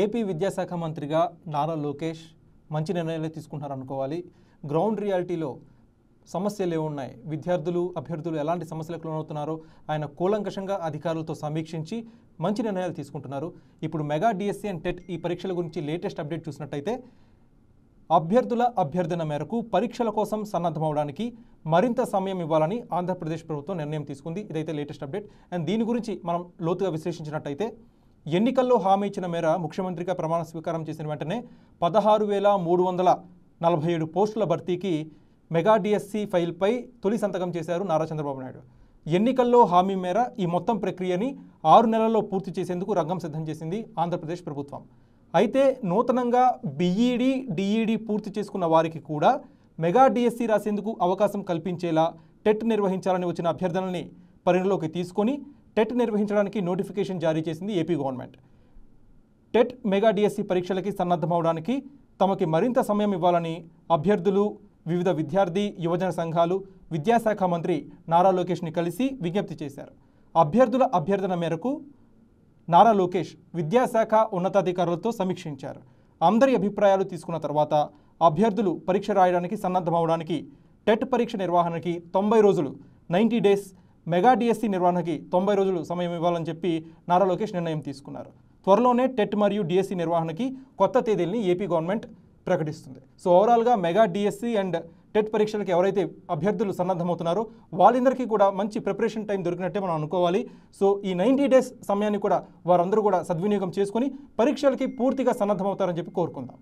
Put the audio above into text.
AP విద్యాశాఖ మంత్రిగా నారా లోకేష్ మంచి నిర్ణయాలు తీసుకుంటున్నారనుకోవాలి గ్రౌండ్ రియాలిటీలో సమస్యలు ఏమున్నాయి విద్యార్థులు అభ్యర్థులు ఎలాంటి సమస్యలకు లోనవుతున్నారో ఆయన కూలంకషంగా అధికారులతో సమీక్షించి మంచి నిర్ణయాలు తీసుకుంటున్నారు ఇప్పుడు మెగా డిఎస్సీ అండ్ టెట్ ఈ పరీక్షల గురించి లేటెస్ట్ అప్డేట్ చూసినట్టయితే అభ్యర్థుల అభ్యర్థన మేరకు పరీక్షల కోసం సన్నద్ధమవడానికి మరింత సమయం ఇవ్వాలని ఆంధ్రప్రదేశ్ ప్రభుత్వం నిర్ణయం తీసుకుంది ఇదైతే లేటెస్ట్ అప్డేట్ అండ్ దీని గురించి మనం లోతుగా విశ్లేషించినట్టయితే ఎన్నికల్లో హామీ ఇచ్చిన మేర ముఖ్యమంత్రిగా ప్రమాణ స్వీకారం చేసిన వెంటనే పదహారు వేల మూడు వందల నలభై ఏడు పోస్టుల భర్తీకి మెగా డిఎస్సి ఫైల్పై తొలి సంతకం చేశారు నారా చంద్రబాబు నాయుడు ఎన్నికల్లో హామీ మేర ఈ మొత్తం ప్రక్రియని ఆరు నెలల్లో పూర్తి చేసేందుకు రంగం సిద్ధం చేసింది ఆంధ్రప్రదేశ్ ప్రభుత్వం అయితే నూతనంగా బిఈడి డిఈడి పూర్తి చేసుకున్న వారికి కూడా మెగా డిఎస్సి రాసేందుకు అవకాశం కల్పించేలా టెట్ నిర్వహించాలని వచ్చిన అభ్యర్థనల్ని పరిగణలోకి తీసుకొని టెట్ నిర్వహించడానికి నోటిఫికేషన్ జారీ చేసింది AP government TET mega DSC పరీక్షలకి సన్నద్ధమవడానికి తమకి మరింత సమయం ఇవ్వాలని అభ్యర్థులు వివిధ విద్యార్థి యువజన సంఘాలు విద్యాశాఖ మంత్రి నారా లోకేష్ని కలిసి విజ్ఞప్తి చేశారు అభ్యర్థుల అభ్యర్థన మేరకు నారా లోకేష్ విద్యాశాఖ ఉన్నతాధికారులతో సమీక్షించారు అందరి అభిప్రాయాలు తీసుకున్న తర్వాత అభ్యర్థులు పరీక్ష రాయడానికి సన్నద్ధమవడానికి టెట్ పరీక్ష నిర్వహణకి తొంభై రోజులు నైంటీ డేస్ మెగా డిఎస్సి నిర్వహణకి తొంభై రోజులు సమయం ఇవ్వాలని చెప్పి నారా లోకేష్ నిర్ణయం తీసుకున్నారు త్వరలోనే టెట్ మరియు డిఎస్సి నిర్వహణకి కొత్త తేదీల్ని ఏపీ గవర్నమెంట్ ప్రకటిస్తుంది సో ఓవరాల్గా మెగా డిఎస్సి అండ్ టెట్ పరీక్షలకు ఎవరైతే అభ్యర్థులు సన్నద్ధమవుతున్నారో వాళ్ళందరికీ కూడా మంచి ప్రిపరేషన్ టైం దొరికినట్టే మనం అనుకోవాలి సో ఈ నైంటీ డేస్ సమయాన్ని కూడా వారందరూ కూడా సద్వినియోగం చేసుకుని పరీక్షలకి పూర్తిగా సన్నద్ధమవుతారని చెప్పి కోరుకుందాం